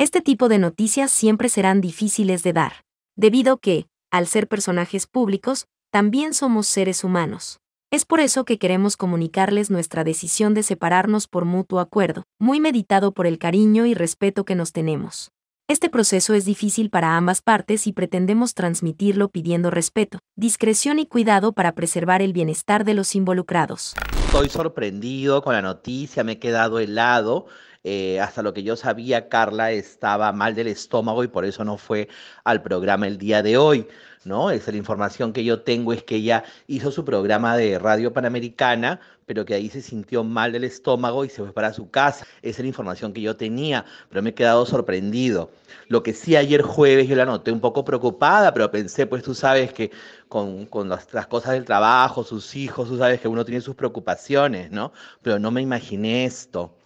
Este tipo de noticias siempre serán difíciles de dar, debido que, al ser personajes públicos, también somos seres humanos. Es por eso que queremos comunicarles nuestra decisión de separarnos por mutuo acuerdo, muy meditado por el cariño y respeto que nos tenemos. Este proceso es difícil para ambas partes y pretendemos transmitirlo pidiendo respeto, discreción y cuidado para preservar el bienestar de los involucrados. Estoy sorprendido con la noticia, me he quedado helado eh, hasta lo que yo sabía, Carla estaba mal del estómago y por eso no fue al programa el día de hoy. ¿no? es la información que yo tengo es que ella hizo su programa de Radio Panamericana, pero que ahí se sintió mal del estómago y se fue para su casa. Esa es la información que yo tenía, pero me he quedado sorprendido. Lo que sí ayer jueves yo la noté un poco preocupada, pero pensé, pues tú sabes que con, con las, cosas del trabajo, sus hijos, tú sabes que uno tiene sus preocupaciones, ¿no? Pero no me imaginé esto.